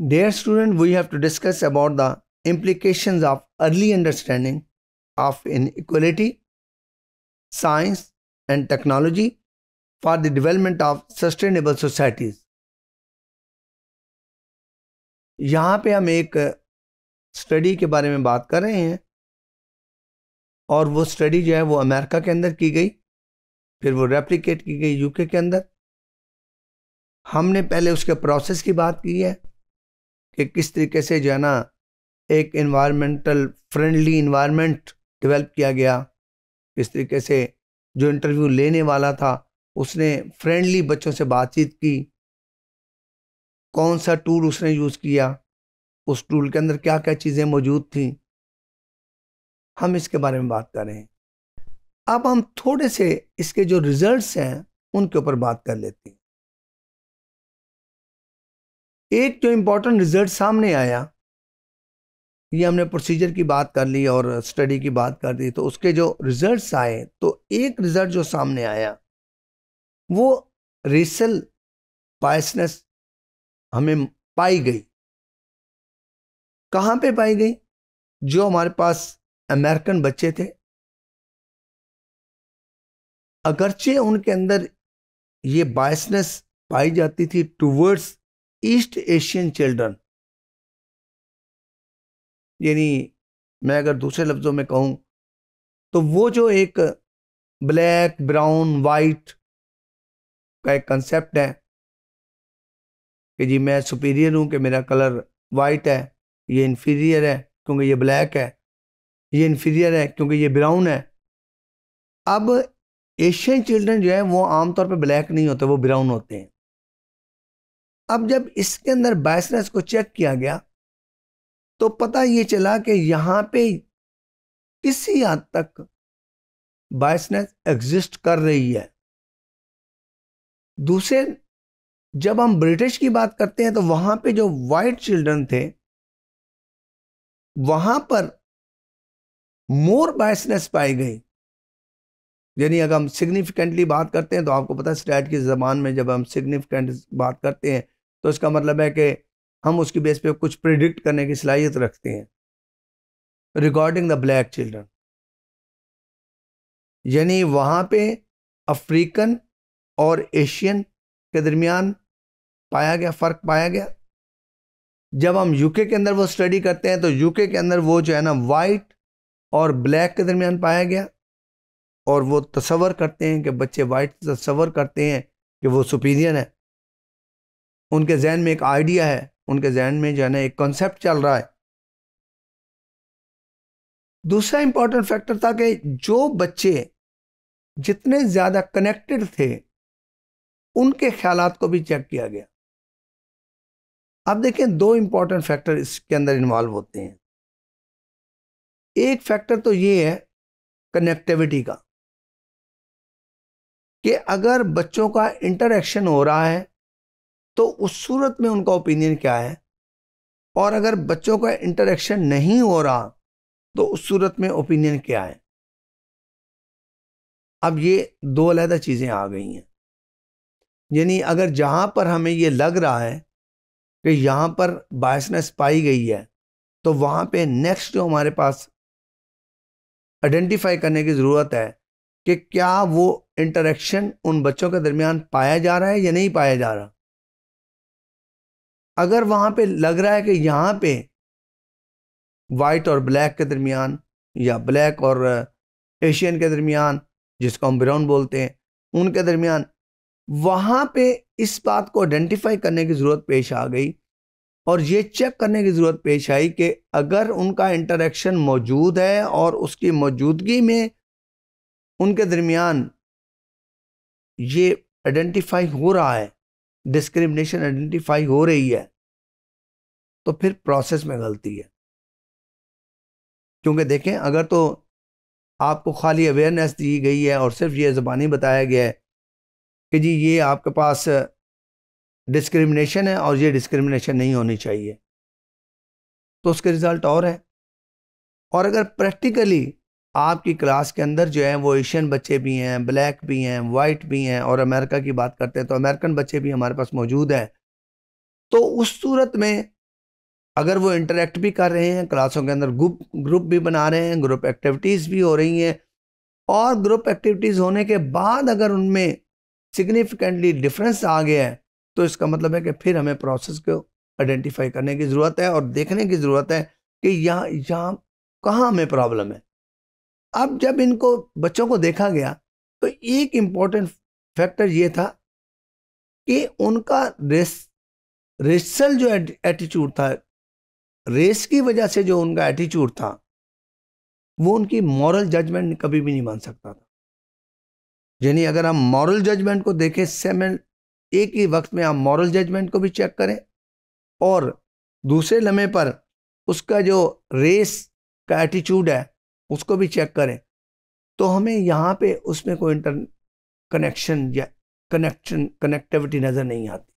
Dear student, we have to discuss about the implications of early understanding of inequality, science and technology for the development of sustainable societies. यहाँ पे हम एक study के बारे में बात कर रहे हैं और वो स्टडी जो है वो अमेरिका के अंदर की गई फिर वो रेप्लिकेट की गई यूके के अंदर हमने पहले उसके प्रोसेस की बात की है कि किस तरीके से जो है ना एक इन्वायरमेंटल फ्रेंडली इन्वायरमेंट डेवलप किया गया किस तरीके से जो इंटरव्यू लेने वाला था उसने फ्रेंडली बच्चों से बातचीत की कौन सा टूल उसने यूज़ किया उस टूल के अंदर क्या क्या चीज़ें मौजूद थी हम इसके बारे में बात कर रहे हैं अब हम थोड़े से इसके जो रिजल्ट्स हैं उनके ऊपर बात कर लेते हैं एक जो इम्पोर्टेंट रिजल्ट सामने आया ये हमने प्रोसीजर की बात कर ली और स्टडी की बात कर दी तो उसके जो रिजल्ट्स आए तो एक रिजल्ट जो सामने आया वो रेसल पायसनेस हमें पाई गई कहाँ पे पाई गई जो हमारे पास अमेरिकन बच्चे थे अगरचे उनके अंदर ये बायसनेस पाई जाती थी टूवर्ड्स ईस्ट एशियन चिल्ड्रन यानी मैं अगर दूसरे लफ्ज़ों में कहूँ तो वो जो एक ब्लैक ब्राउन वाइट का एक कंसेप्ट है कि जी मैं सुपीरियर हूँ कि मेरा कलर वाइट है ये इन्फीरियर है क्योंकि ये ब्लैक है ये इन्फीरियर है क्योंकि ये ब्राउन है अब एशियन चिल्ड्रन जो है वो आमतौर पे ब्लैक नहीं होते वो ब्राउन होते हैं अब जब इसके अंदर बायसनेस को चेक किया गया तो पता ये चला कि यहाँ पे किसी हद तक बायसनेस एग्जिस्ट कर रही है दूसरे जब हम ब्रिटिश की बात करते हैं तो वहां पे जो वाइट चिल्ड्रन थे वहां पर मोर बायसनेस पाई गई यानी अगर हम सिग्निफिकेंटली बात करते हैं तो आपको पता है स्टैट के ज़बान में जब हम सिग्निफिकेंट बात करते हैं तो इसका मतलब है कि हम उसकी बेस पे कुछ प्रिडिक्ट करने की सलाहियत रखते हैं रिगार्डिंग द ब्लैक चिल्ड्रन यानी वहाँ पे अफ्रीकन और एशियन के दरमियान पाया गया फ़र्क पाया गया जब हम यूके के अंदर वो स्टडी करते हैं तो यूके के अंदर वो जो है ना वाइट और ब्लैक के दरमियान पाया गया और वो तस्वर करते हैं कि बच्चे वाइट तस्वर करते हैं कि वो सुपीरियर है उनके जहन में एक आइडिया है उनके जहन में जो है एक कॉन्सेप्ट चल रहा है दूसरा इंपॉर्टेंट फैक्टर था कि जो बच्चे जितने ज़्यादा कनेक्टेड थे उनके ख्याल को भी चेक किया गया अब देखें दो इंपॉर्टेंट फैक्टर इसके अंदर इन्वॉल्व होते हैं एक फैक्टर तो ये है कनेक्टिविटी का कि अगर बच्चों का इंटरेक्शन हो रहा है तो उस सूरत में उनका ओपिनियन क्या है और अगर बच्चों का इंटरेक्शन नहीं हो रहा तो उस सूरत में ओपिनियन क्या है अब ये दो अलहदा चीज़ें आ गई हैं यानी अगर जहाँ पर हमें ये लग रहा है कि यहाँ पर बायसनेस पाई गई है तो वहाँ पे नेक्स्ट जो हमारे पास आइडेंटिफाई करने की ज़रूरत है कि क्या वो इंटरेक्शन उन बच्चों के दरमियान पाया जा रहा है या नहीं पाया जा रहा अगर वहाँ पे लग रहा है कि यहाँ पे वाइट और ब्लैक के दरमियान या ब्लैक और एशियन uh, के दरमियान जिसको हम ब्राउन बोलते हैं उनके दरमियान वहाँ पे इस बात को आइडेंटिफाई करने की ज़रूरत पेश आ गई और ये चेक करने की ज़रूरत पेश आई कि अगर उनका इंटरेक्शन मौजूद है और उसकी मौजूदगी में उनके दरमियान ये आइडेंटिफाई हो रहा है डिस्क्रिमिनेशन आइडेंटिफाई हो रही है तो फिर प्रोसेस में गलती है क्योंकि देखें अगर तो आपको खाली अवेयरनेस दी गई है और सिर्फ ये ज़बानी बताया गया है कि जी ये आपके पास डिस्क्रिमिनेशन है और ये डिस्क्रिमिनेशन नहीं होनी चाहिए तो उसके रिज़ल्ट और हैं और अगर प्रैक्टिकली आपकी क्लास के अंदर जो है वो एशियन बच्चे भी हैं ब्लैक भी हैं वाइट भी हैं और अमेरिका की बात करते हैं तो अमेरिकन बच्चे भी हमारे पास मौजूद हैं तो उस सूरत में अगर वो इंटरेक्ट भी कर रहे हैं क्लासों के अंदर ग्रुप ग्रुप भी बना रहे हैं ग्रुप एक्टिविटीज़ भी हो रही हैं और ग्रुप एक्टिविटीज़ होने के बाद अगर उनमें सिग्निफिकेंटली डिफरेंस आ गया है तो इसका मतलब है कि फिर हमें प्रोसेस को आइडेंटिफाई करने की ज़रूरत है और देखने की ज़रूरत है कि यहाँ यहाँ कहाँ हमें प्रॉब्लम है अब जब इनको बच्चों को देखा गया तो एक इम्पॉर्टेंट फैक्टर ये था कि उनका रेस रेसल जो एटीट्यूड था रेस की वजह से जो उनका एटीट्यूड था वो उनकी मॉरल जजमेंट कभी भी नहीं मान सकता था यानी अगर हम मॉरल जजमेंट को देखें सेमेंट एक ही वक्त में आप मॉरल जजमेंट को भी चेक करें और दूसरे लम्हे पर उसका जो रेस का एटीट्यूड है उसको भी चेक करें तो हमें यहाँ पे उसमें कोई इंटर कनेक्शन या कनेक्शन कनेक्टिविटी नज़र नहीं आती